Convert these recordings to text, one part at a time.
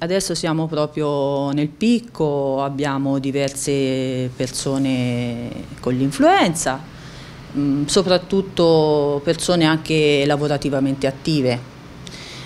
Adesso siamo proprio nel picco, abbiamo diverse persone con l'influenza, mm, soprattutto persone anche lavorativamente attive,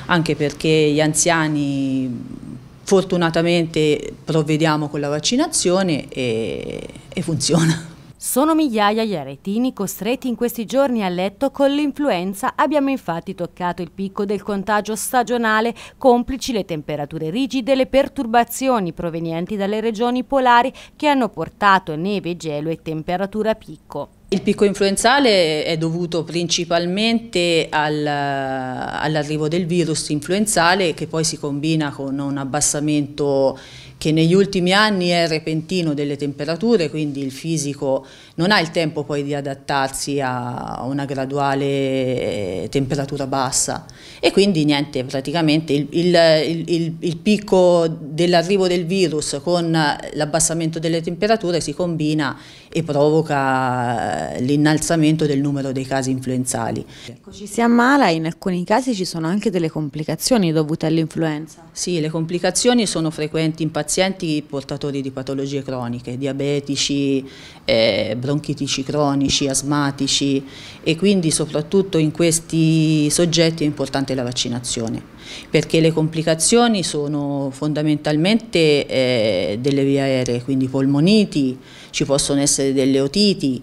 anche perché gli anziani fortunatamente provvediamo con la vaccinazione e, e funziona. Sono migliaia gli aretini costretti in questi giorni a letto con l'influenza. Abbiamo infatti toccato il picco del contagio stagionale, complici le temperature rigide e le perturbazioni provenienti dalle regioni polari che hanno portato neve, gelo e temperatura a picco. Il picco influenzale è dovuto principalmente al, all'arrivo del virus influenzale che poi si combina con un abbassamento che negli ultimi anni è repentino delle temperature, quindi il fisico non ha il tempo poi di adattarsi a una graduale eh, temperatura bassa e quindi niente, praticamente il, il, il, il picco dell'arrivo del virus con l'abbassamento delle temperature si combina e provoca eh, l'innalzamento del numero dei casi influenzali. Ecco, ci si ammala e in alcuni casi ci sono anche delle complicazioni dovute all'influenza. Sì, le complicazioni sono frequenti in pazienti pazienti portatori di patologie croniche, diabetici, eh, bronchitici cronici, asmatici e quindi soprattutto in questi soggetti è importante la vaccinazione perché le complicazioni sono fondamentalmente eh, delle vie aeree, quindi polmoniti, ci possono essere delle otiti,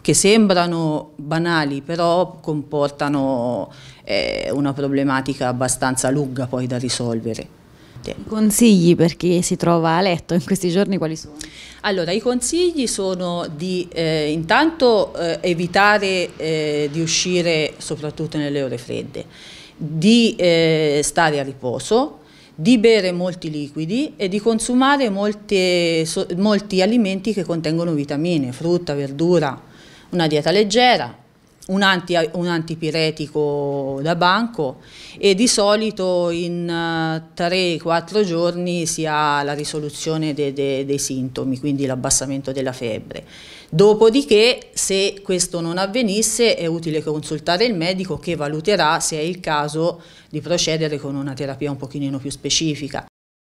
che sembrano banali però comportano eh, una problematica abbastanza lunga poi da risolvere tutte. I consigli per chi si trova a letto in questi giorni quali sono? Allora, i consigli sono di eh, intanto eh, evitare eh, di uscire soprattutto nelle ore fredde, di eh, stare a riposo, di bere molti liquidi e di consumare molte, so, molti alimenti che contengono vitamine, frutta, verdura, una dieta leggera, un, anti, un, antipiretico da banco e di solito in 3-4 eh, giorni si ha la risoluzione de, de, dei sintomi, quindi l'abbassamento della febbre. Dopodiché se questo non avvenisse è utile consultare il medico che valuterà se è il caso di procedere con una terapia un pochino più specifica.